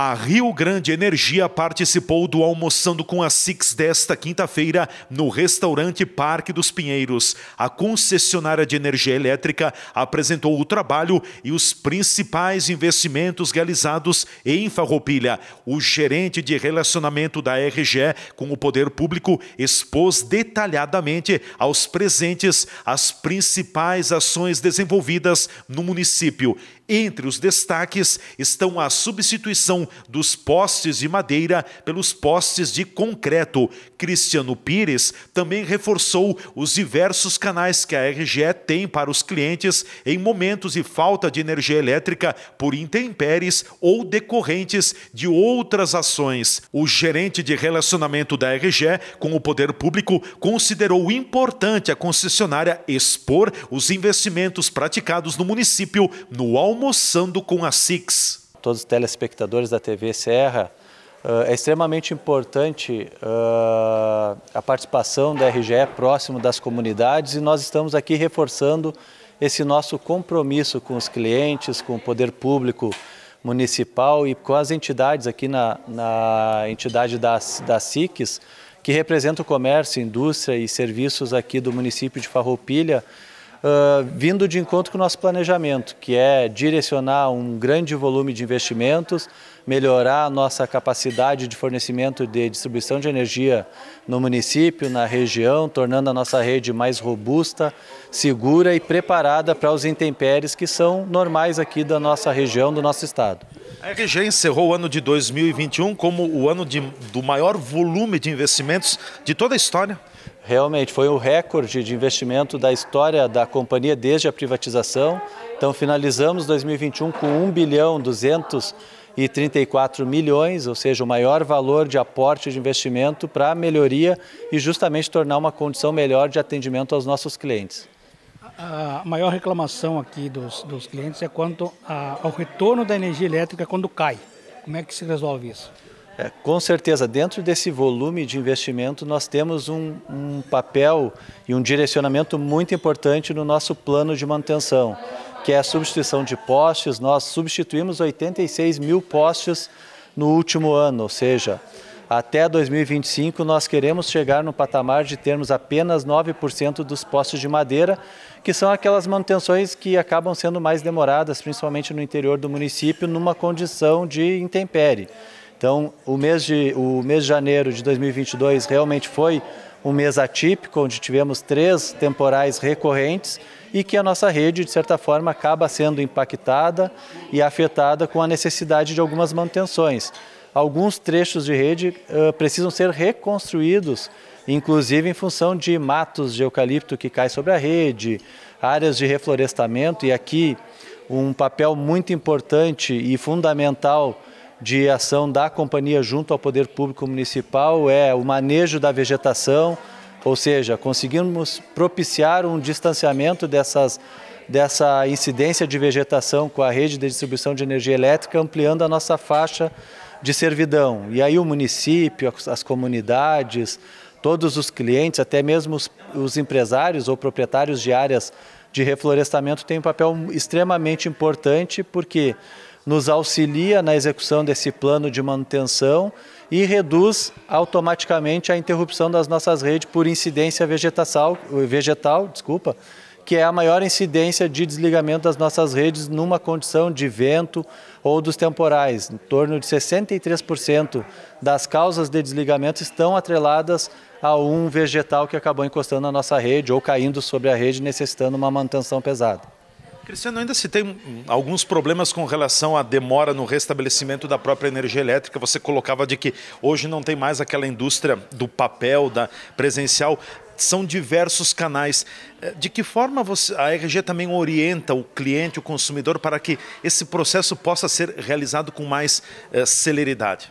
A Rio Grande Energia participou do Almoçando com a Six desta quinta-feira no restaurante Parque dos Pinheiros. A concessionária de energia elétrica apresentou o trabalho e os principais investimentos realizados em Farroupilha. O gerente de relacionamento da RGE com o poder público expôs detalhadamente aos presentes as principais ações desenvolvidas no município. Entre os destaques estão a substituição dos postes de madeira pelos postes de concreto. Cristiano Pires também reforçou os diversos canais que a RGE tem para os clientes em momentos de falta de energia elétrica por intempéries ou decorrentes de outras ações. O gerente de relacionamento da RGE com o poder público considerou importante a concessionária expor os investimentos praticados no município no Almoçando com a SIX todos os telespectadores da TV Serra, eh, é extremamente importante eh, a participação da RGE próximo das comunidades e nós estamos aqui reforçando esse nosso compromisso com os clientes, com o poder público municipal e com as entidades aqui na, na entidade das, das SICs, que representa o comércio, indústria e serviços aqui do município de Farroupilha, uh, vindo de encontro com o nosso planejamento, que é direcionar um grande volume de investimentos melhorar a nossa capacidade de fornecimento de distribuição de energia no município, na região, tornando a nossa rede mais robusta, segura e preparada para os intempéries que são normais aqui da nossa região, do nosso estado. A RG encerrou o ano de 2021 como o ano de, do maior volume de investimentos de toda a história. Realmente, foi o recorde de investimento da história da companhia desde a privatização. Então, finalizamos 2021 com 1 bilhão 200 e 34 milhões, ou seja, o maior valor de aporte de investimento para a melhoria e justamente tornar uma condição melhor de atendimento aos nossos clientes. A maior reclamação aqui dos, dos clientes é quanto a, ao retorno da energia elétrica quando cai. Como é que se resolve isso? É, com certeza, dentro desse volume de investimento, nós temos um, um papel e um direcionamento muito importante no nosso plano de manutenção que é a substituição de postes. Nós substituímos 86 mil postes no último ano, ou seja, até 2025 nós queremos chegar no patamar de termos apenas 9% dos postes de madeira, que são aquelas manutenções que acabam sendo mais demoradas, principalmente no interior do município, numa condição de intempérie. Então, o mês de, o mês de janeiro de 2022 realmente foi um mês atípico, onde tivemos três temporais recorrentes e que a nossa rede, de certa forma, acaba sendo impactada e afetada com a necessidade de algumas manutenções. Alguns trechos de rede uh, precisam ser reconstruídos, inclusive em função de matos de eucalipto que caem sobre a rede, áreas de reflorestamento, e aqui um papel muito importante e fundamental de ação da companhia junto ao Poder Público Municipal é o manejo da vegetação, ou seja, conseguimos propiciar um distanciamento dessas, dessa incidência de vegetação com a rede de distribuição de energia elétrica, ampliando a nossa faixa de servidão. E aí o município, as comunidades, todos os clientes, até mesmo os, os empresários ou proprietários de áreas de reflorestamento têm um papel extremamente importante, porque nos auxilia na execução desse plano de manutenção e reduz automaticamente a interrupção das nossas redes por incidência vegetal, vegetal, desculpa, que é a maior incidência de desligamento das nossas redes numa condição de vento ou dos temporais. Em torno de 63% das causas de desligamento estão atreladas a um vegetal que acabou encostando na nossa rede ou caindo sobre a rede, necessitando uma manutenção pesada. Cristiano, ainda se tem alguns problemas com relação à demora no restabelecimento da própria energia elétrica. Você colocava de que hoje não tem mais aquela indústria do papel, da presencial. São diversos canais. Eh, de que forma você, a RG também orienta o cliente, o consumidor, para que esse processo possa ser realizado com mais eh, celeridade?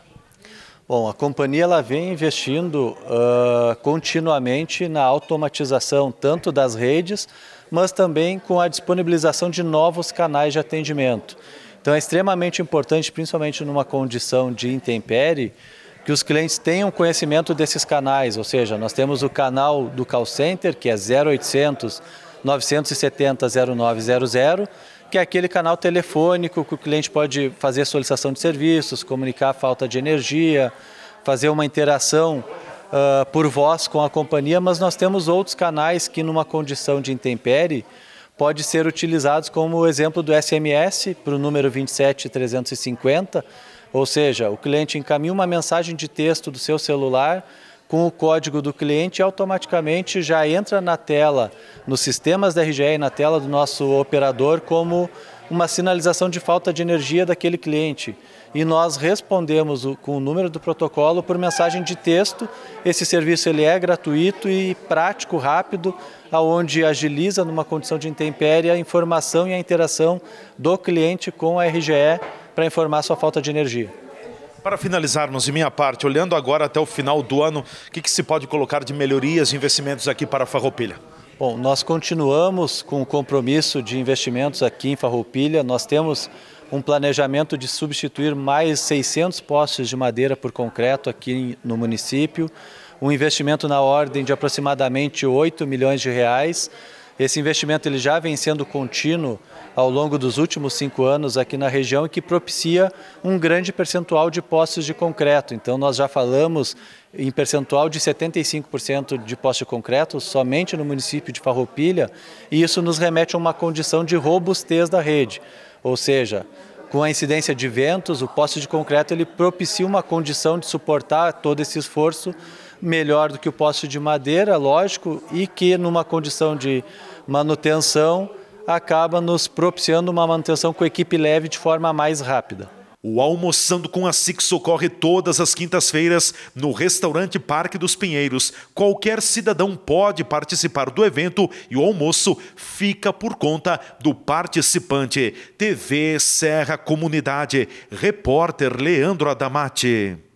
Bom, a companhia ela vem investindo uh, continuamente na automatização tanto das redes, mas também com a disponibilização de novos canais de atendimento. Então é extremamente importante, principalmente numa condição de intempérie, que os clientes tenham conhecimento desses canais, ou seja, nós temos o canal do call center, que é 0800 970 0900, que é aquele canal telefônico que o cliente pode fazer solicitação de serviços, comunicar falta de energia, fazer uma interação uh, por voz com a companhia, mas nós temos outros canais que, numa condição de intempérie, pode ser utilizados como o exemplo do SMS para o número 27350, ou seja, o cliente encaminha uma mensagem de texto do seu celular com o código do cliente automaticamente já entra na tela, nos sistemas da RGE e na tela do nosso operador como uma sinalização de falta de energia daquele cliente. E nós respondemos com o número do protocolo por mensagem de texto. Esse serviço ele é gratuito e prático, rápido, aonde agiliza numa condição de intempérie a informação e a interação do cliente com a RGE para informar sua falta de energia. Para finalizarmos, de minha parte, olhando agora até o final do ano, o que, que se pode colocar de melhorias e investimentos aqui para a Farroupilha? Bom, nós continuamos com o compromisso de investimentos aqui em Farroupilha. Nós temos um planejamento de substituir mais 600 postes de madeira por concreto aqui no município, um investimento na ordem de aproximadamente 8 milhões de reais. Esse investimento ele já vem sendo contínuo ao longo dos últimos cinco anos aqui na região e que propicia um grande percentual de postes de concreto. Então, nós já falamos em percentual de 75% de poste de concreto somente no município de Farroupilha e isso nos remete a uma condição de robustez da rede, ou seja, com a incidência de ventos, o poste de concreto ele propicia uma condição de suportar todo esse esforço melhor do que o poste de madeira, lógico, e que numa condição de manutenção acaba nos propiciando uma manutenção com equipe leve de forma mais rápida. O Almoçando com a Six ocorre todas as quintas-feiras no restaurante Parque dos Pinheiros. Qualquer cidadão pode participar do evento e o almoço fica por conta do participante. TV Serra Comunidade, repórter Leandro Adamati.